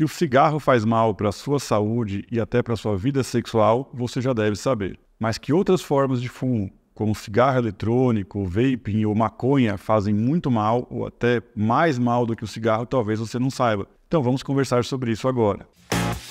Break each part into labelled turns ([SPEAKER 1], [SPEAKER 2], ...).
[SPEAKER 1] que o cigarro faz mal para a sua saúde e até para a sua vida sexual, você já deve saber. Mas que outras formas de fumo, como cigarro eletrônico, vaping ou maconha, fazem muito mal ou até mais mal do que o cigarro, talvez você não saiba. Então vamos conversar sobre isso agora. Música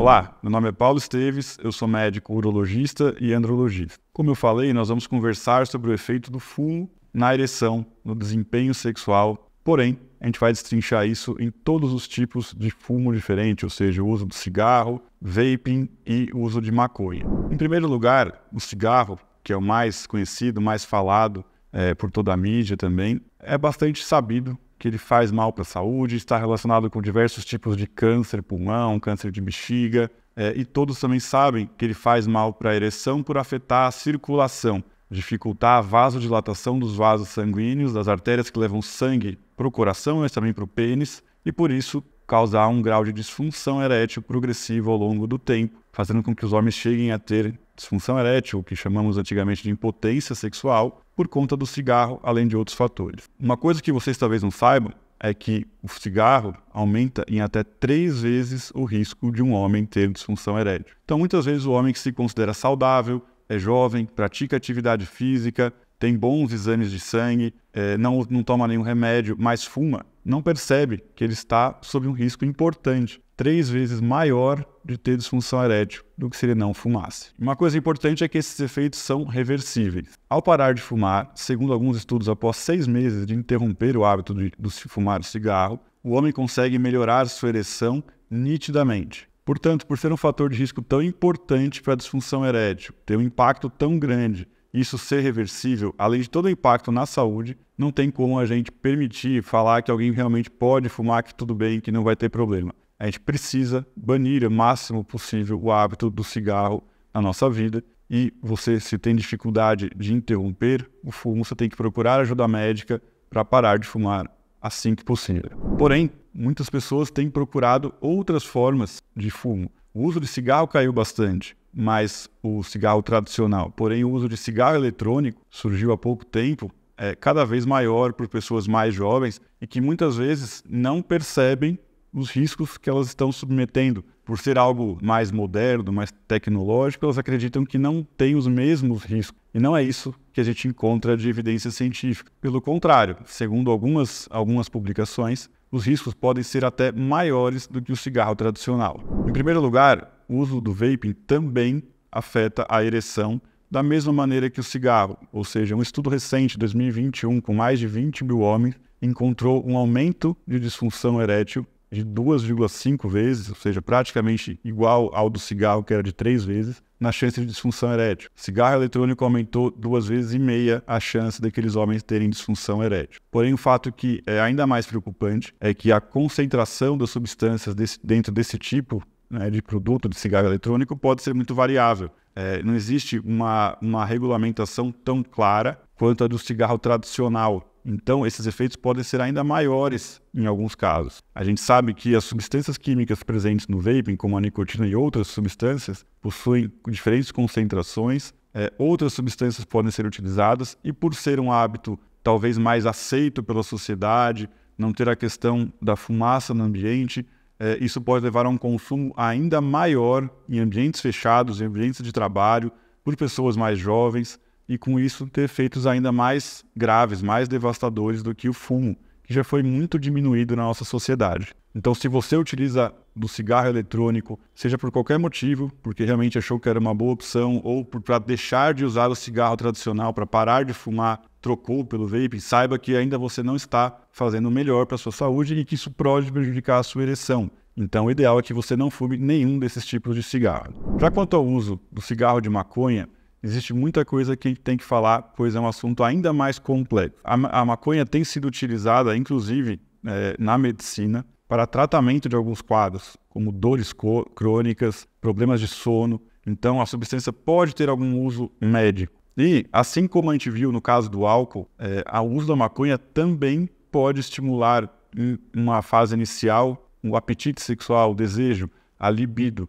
[SPEAKER 1] Olá, meu nome é Paulo Esteves, eu sou médico urologista e andrologista. Como eu falei, nós vamos conversar sobre o efeito do fumo na ereção, no desempenho sexual, porém, a gente vai destrinchar isso em todos os tipos de fumo diferente, ou seja, o uso do cigarro, vaping e o uso de maconha. Em primeiro lugar, o cigarro, que é o mais conhecido, mais falado é, por toda a mídia também, é bastante sabido que ele faz mal para a saúde, está relacionado com diversos tipos de câncer pulmão, câncer de bexiga, é, e todos também sabem que ele faz mal para a ereção por afetar a circulação, dificultar a vasodilatação dos vasos sanguíneos, das artérias que levam sangue para o coração, mas também para o pênis, e por isso causar um grau de disfunção erétil progressivo ao longo do tempo, fazendo com que os homens cheguem a ter disfunção erétil, que chamamos antigamente de impotência sexual, por conta do cigarro, além de outros fatores. Uma coisa que vocês talvez não saibam é que o cigarro aumenta em até três vezes o risco de um homem ter disfunção erétil. Então, muitas vezes, o homem que se considera saudável, é jovem, pratica atividade física, tem bons exames de sangue, é, não, não toma nenhum remédio, mas fuma, não percebe que ele está sob um risco importante três vezes maior de ter disfunção erétil do que se ele não fumasse. Uma coisa importante é que esses efeitos são reversíveis. Ao parar de fumar, segundo alguns estudos, após seis meses de interromper o hábito de, de fumar cigarro, o homem consegue melhorar sua ereção nitidamente. Portanto, por ser um fator de risco tão importante para a disfunção erétil, ter um impacto tão grande, isso ser reversível, além de todo o impacto na saúde, não tem como a gente permitir falar que alguém realmente pode fumar, que tudo bem, que não vai ter problema. A gente precisa banir o máximo possível o hábito do cigarro na nossa vida. E você, se tem dificuldade de interromper o fumo, você tem que procurar ajuda médica para parar de fumar assim que possível. Porém, muitas pessoas têm procurado outras formas de fumo. O uso de cigarro caiu bastante, mas o cigarro tradicional. Porém, o uso de cigarro eletrônico surgiu há pouco tempo, é cada vez maior por pessoas mais jovens e que muitas vezes não percebem os riscos que elas estão submetendo. Por ser algo mais moderno, mais tecnológico, elas acreditam que não tem os mesmos riscos. E não é isso que a gente encontra de evidência científica. Pelo contrário, segundo algumas, algumas publicações, os riscos podem ser até maiores do que o cigarro tradicional. Em primeiro lugar, o uso do vaping também afeta a ereção da mesma maneira que o cigarro, ou seja, um estudo recente, 2021, com mais de 20 mil homens, encontrou um aumento de disfunção erétil de 2,5 vezes, ou seja, praticamente igual ao do cigarro, que era de 3 vezes, na chance de disfunção erétil. Cigarro eletrônico aumentou duas vezes e meia a chance daqueles homens terem disfunção erétil. Porém, o fato que é ainda mais preocupante é que a concentração das substâncias desse, dentro desse tipo né, de produto de cigarro eletrônico pode ser muito variável. É, não existe uma, uma regulamentação tão clara quanto a do cigarro tradicional, então, esses efeitos podem ser ainda maiores em alguns casos. A gente sabe que as substâncias químicas presentes no vaping, como a nicotina e outras substâncias, possuem diferentes concentrações, é, outras substâncias podem ser utilizadas, e por ser um hábito talvez mais aceito pela sociedade, não ter a questão da fumaça no ambiente, é, isso pode levar a um consumo ainda maior em ambientes fechados, em ambientes de trabalho, por pessoas mais jovens e com isso ter efeitos ainda mais graves, mais devastadores do que o fumo, que já foi muito diminuído na nossa sociedade. Então, se você utiliza do cigarro eletrônico, seja por qualquer motivo, porque realmente achou que era uma boa opção, ou para deixar de usar o cigarro tradicional, para parar de fumar, trocou pelo vape, saiba que ainda você não está fazendo melhor para a sua saúde e que isso pode prejudicar a sua ereção. Então, o ideal é que você não fume nenhum desses tipos de cigarro. Já quanto ao uso do cigarro de maconha, Existe muita coisa que a gente tem que falar, pois é um assunto ainda mais complexo. A, a maconha tem sido utilizada, inclusive, é, na medicina, para tratamento de alguns quadros, como dores crônicas, problemas de sono. Então, a substância pode ter algum uso médico. E, assim como a gente viu no caso do álcool, é, o uso da maconha também pode estimular, em hum, uma fase inicial, o apetite sexual, o desejo, a libido.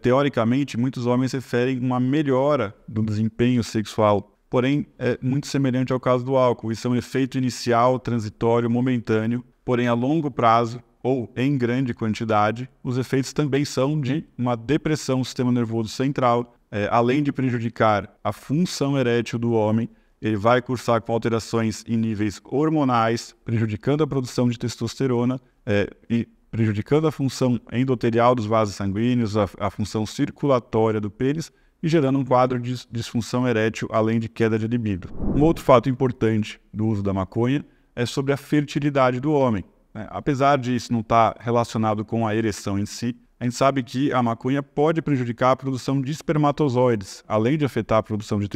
[SPEAKER 1] Teoricamente, muitos homens referem uma melhora do desempenho sexual, porém é muito semelhante ao caso do álcool. Isso é um efeito inicial, transitório, momentâneo, porém a longo prazo ou em grande quantidade, os efeitos também são de uma depressão do sistema nervoso central, é, além de prejudicar a função erétil do homem, ele vai cursar com alterações em níveis hormonais, prejudicando a produção de testosterona é, e prejudicando a função endotelial dos vasos sanguíneos, a, a função circulatória do pênis e gerando um quadro de disfunção erétil, além de queda de libido. Um outro fato importante do uso da maconha é sobre a fertilidade do homem. Né? Apesar de isso não estar tá relacionado com a ereção em si, a gente sabe que a maconha pode prejudicar a produção de espermatozoides, além de afetar a produção de,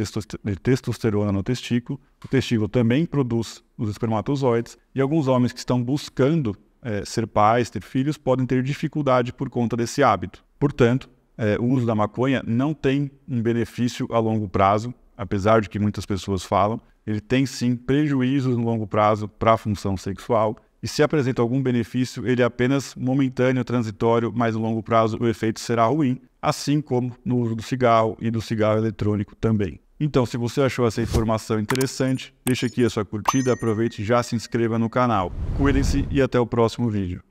[SPEAKER 1] testosterona no testículo. O testículo também produz os espermatozoides, e alguns homens que estão buscando é, ser pais, ter filhos, podem ter dificuldade por conta desse hábito. Portanto, é, o uso da maconha não tem um benefício a longo prazo, apesar de que muitas pessoas falam, ele tem sim prejuízos no longo prazo para a função sexual. E se apresenta algum benefício, ele é apenas momentâneo, transitório, mas no longo prazo o efeito será ruim, assim como no uso do cigarro e do cigarro eletrônico também. Então, se você achou essa informação interessante, deixe aqui a sua curtida, aproveite e já se inscreva no canal. Cuidem-se e até o próximo vídeo.